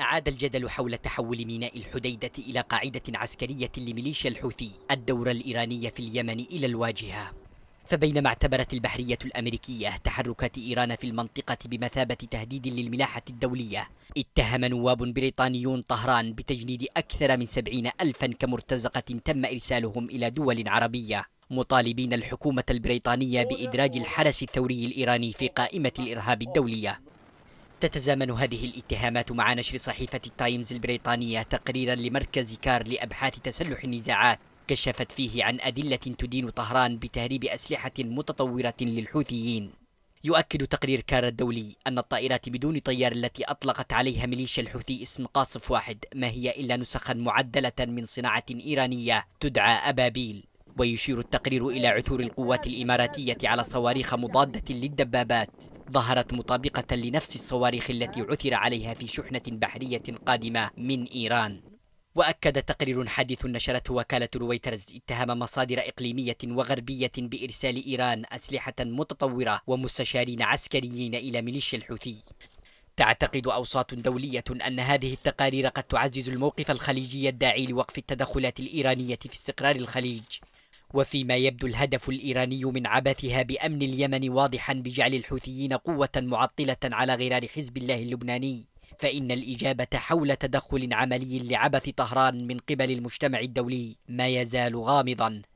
أعاد الجدل حول تحول ميناء الحديدة إلى قاعدة عسكرية لميليشيا الحوثي الدور الإيراني في اليمن إلى الواجهة فبينما اعتبرت البحرية الأمريكية تحركات إيران في المنطقة بمثابة تهديد للملاحة الدولية اتهم نواب بريطانيون طهران بتجنيد أكثر من سبعين ألفا كمرتزقة تم إرسالهم إلى دول عربية مطالبين الحكومة البريطانية بإدراج الحرس الثوري الإيراني في قائمة الإرهاب الدولية تتزامن هذه الاتهامات مع نشر صحيفة التايمز البريطانية تقريرا لمركز كار لأبحاث تسلح النزاعات كشفت فيه عن أدلة تدين طهران بتهريب أسلحة متطورة للحوثيين يؤكد تقرير كار الدولي أن الطائرات بدون طيار التي أطلقت عليها ميليشيا الحوثي اسم قاصف واحد ما هي إلا نسخا معدلة من صناعة إيرانية تدعى أبابيل ويشير التقرير إلى عثور القوات الإماراتية على صواريخ مضادة للدبابات ظهرت مطابقة لنفس الصواريخ التي عثر عليها في شحنة بحرية قادمة من إيران وأكد تقرير حديث نشرته وكالة رويترز اتهام مصادر إقليمية وغربية بإرسال إيران أسلحة متطورة ومستشارين عسكريين إلى ميليشيا الحوثي تعتقد أوساط دولية أن هذه التقارير قد تعزز الموقف الخليجي الداعي لوقف التدخلات الإيرانية في استقرار الخليج وفيما يبدو الهدف الإيراني من عبثها بأمن اليمن واضحا بجعل الحوثيين قوة معطلة على غرار حزب الله اللبناني فإن الإجابة حول تدخل عملي لعبث طهران من قبل المجتمع الدولي ما يزال غامضا